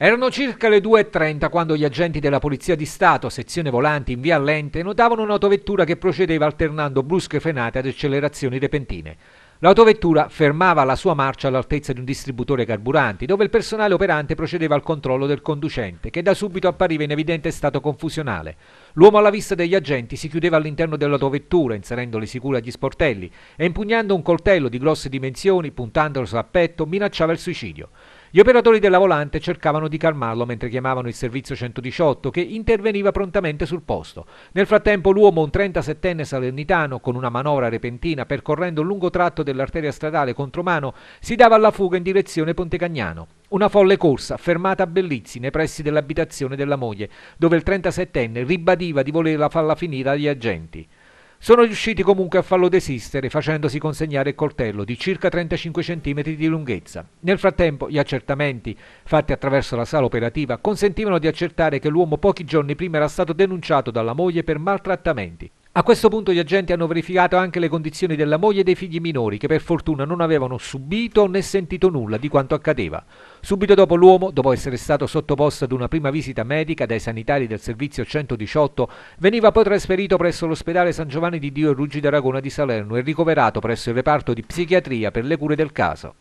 Erano circa le 2.30 quando gli agenti della Polizia di Stato, sezione volanti in via Allente, notavano un'autovettura che procedeva alternando brusche frenate ad accelerazioni repentine. L'autovettura fermava la sua marcia all'altezza di un distributore carburanti, dove il personale operante procedeva al controllo del conducente, che da subito appariva in evidente stato confusionale. L'uomo alla vista degli agenti si chiudeva all'interno dell'autovettura, inserendo le sicure agli sportelli, e impugnando un coltello di grosse dimensioni, puntandolo sul petto, minacciava il suicidio. Gli operatori della volante cercavano di calmarlo mentre chiamavano il servizio 118 che interveniva prontamente sul posto. Nel frattempo l'uomo, un 37enne salernitano, con una manovra repentina percorrendo un lungo tratto dell'arteria stradale contromano, si dava alla fuga in direzione Ponte Cagnano. Una folle corsa, fermata a Bellizzi, nei pressi dell'abitazione della moglie, dove il 37enne ribadiva di volerla farla finire agli agenti. Sono riusciti comunque a farlo desistere facendosi consegnare il coltello di circa 35 cm di lunghezza. Nel frattempo gli accertamenti fatti attraverso la sala operativa consentivano di accertare che l'uomo pochi giorni prima era stato denunciato dalla moglie per maltrattamenti. A questo punto gli agenti hanno verificato anche le condizioni della moglie e dei figli minori, che per fortuna non avevano subito né sentito nulla di quanto accadeva. Subito dopo l'uomo, dopo essere stato sottoposto ad una prima visita medica dai sanitari del servizio 118, veniva poi trasferito presso l'ospedale San Giovanni di Dio e Ruggi d'Aragona di Salerno e ricoverato presso il reparto di psichiatria per le cure del caso.